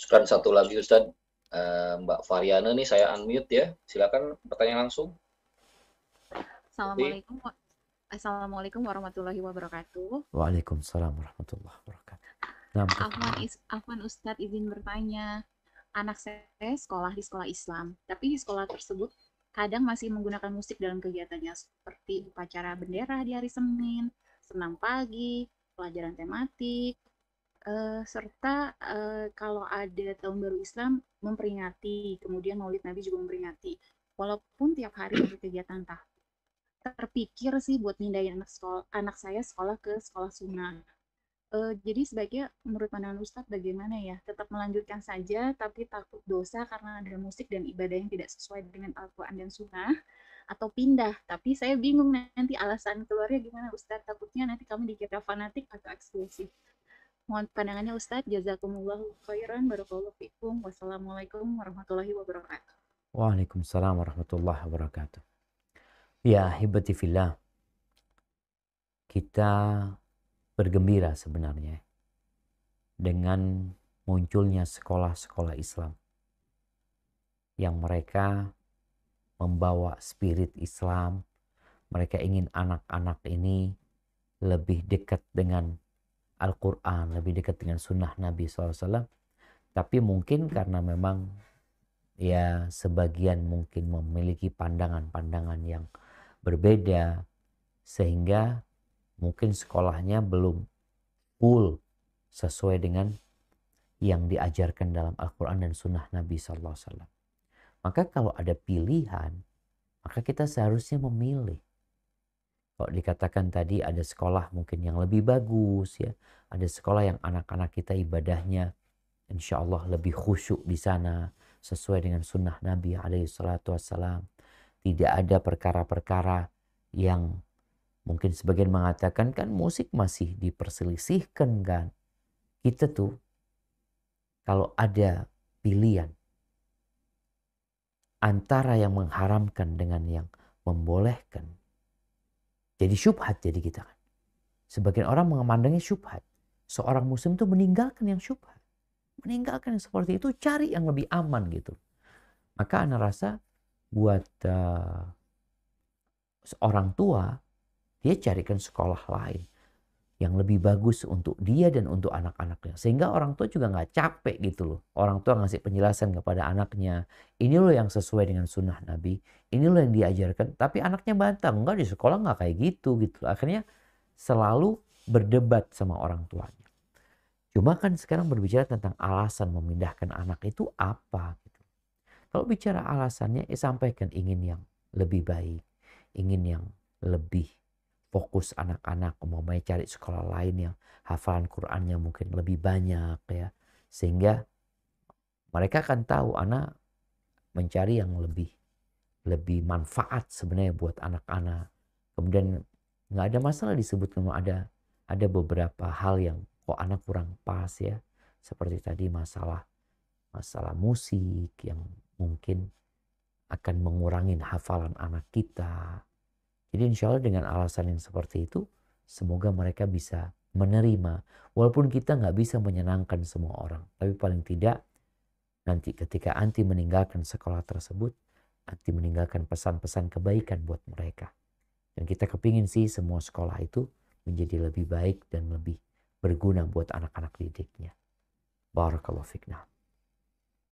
Sekarang satu lagi Ustaz, eh, Mbak Fariana nih saya unmute ya. Silakan bertanya langsung. Assalamualaikum. Assalamualaikum warahmatullahi wabarakatuh. Waalaikumsalam warahmatullahi wabarakatuh. Nah, Afwan, Afwan Ustadz izin bertanya. Anak saya sekolah di sekolah Islam, tapi di sekolah tersebut kadang masih menggunakan musik dalam kegiatannya seperti upacara bendera di hari Senin, senam pagi, pelajaran tematik, uh, serta uh, kalau ada tahun baru Islam memperingati, kemudian Maulid Nabi juga memperingati. Walaupun tiap hari ada kegiatan tah terpikir sih buat mindahin anak sekolah, anak saya sekolah ke sekolah sunnah. Uh, jadi sebaiknya menurut pandangan Ustadz bagaimana ya? Tetap melanjutkan saja tapi takut dosa karena ada musik dan ibadah yang tidak sesuai dengan Al-Quran dan Sunnah atau pindah. Tapi saya bingung nanti alasan keluarnya gimana Ustadz. Takutnya nanti kami dikira fanatik atau eksklusif. Mohon pandangannya Ustadz. Jazakumullahu khairan. Barakallahu fikum. Wassalamualaikum warahmatullahi wabarakatuh. Waalaikumsalam warahmatullahi wabarakatuh. Ya, hibati fillah. Kita bergembira sebenarnya dengan munculnya sekolah-sekolah Islam yang mereka membawa spirit Islam. Mereka ingin anak-anak ini lebih dekat dengan Al-Quran, lebih dekat dengan sunnah Nabi SAW. Tapi mungkin karena memang ya sebagian mungkin memiliki pandangan-pandangan yang berbeda sehingga mungkin sekolahnya belum full sesuai dengan yang diajarkan dalam Al-Quran dan Sunnah Nabi SAW. Maka kalau ada pilihan, maka kita seharusnya memilih kalau dikatakan tadi ada sekolah mungkin yang lebih bagus ya ada sekolah yang anak-anak kita ibadahnya insya Allah lebih khusyuk di sana sesuai dengan sunnah Nabi alaihi salatu wassalam tidak ada perkara-perkara yang mungkin sebagian mengatakan kan musik masih diperselisihkan kan kita tuh kalau ada pilihan antara yang mengharamkan dengan yang membolehkan jadi syubhat jadi kita kan. Sebagian orang mengamandangnya syubhat. Seorang muslim itu meninggalkan yang syubhat. Meninggalkan yang seperti itu cari yang lebih aman gitu. Maka anak rasa buat uh, eh, orang tua dia carikan sekolah lain yang lebih bagus untuk dia dan untuk anak-anaknya. Sehingga orang tua juga nggak capek gitu loh. Orang tua ngasih penjelasan kepada anaknya, ini loh yang sesuai dengan sunnah Nabi, ini loh yang diajarkan. Tapi anaknya banteng nggak di sekolah nggak kayak gitu gitu. Akhirnya selalu berdebat sama orang tuanya. Cuma kan sekarang berbicara tentang alasan memindahkan anak itu apa gitu. Kalau bicara alasannya, eh, sampaikan ingin yang lebih baik, ingin yang lebih fokus anak-anak mau cari sekolah lain yang hafalan Qurannya mungkin lebih banyak ya sehingga mereka akan tahu anak mencari yang lebih lebih manfaat sebenarnya buat anak-anak kemudian nggak ada masalah disebut memang ada ada beberapa hal yang kok anak kurang pas ya seperti tadi masalah masalah musik yang mungkin akan mengurangi hafalan anak kita jadi insya Allah dengan alasan yang seperti itu, semoga mereka bisa menerima. Walaupun kita nggak bisa menyenangkan semua orang. Tapi paling tidak nanti ketika anti meninggalkan sekolah tersebut, anti meninggalkan pesan-pesan kebaikan buat mereka. Dan kita kepingin sih semua sekolah itu menjadi lebih baik dan lebih berguna buat anak-anak didiknya. Barakallahu fikna.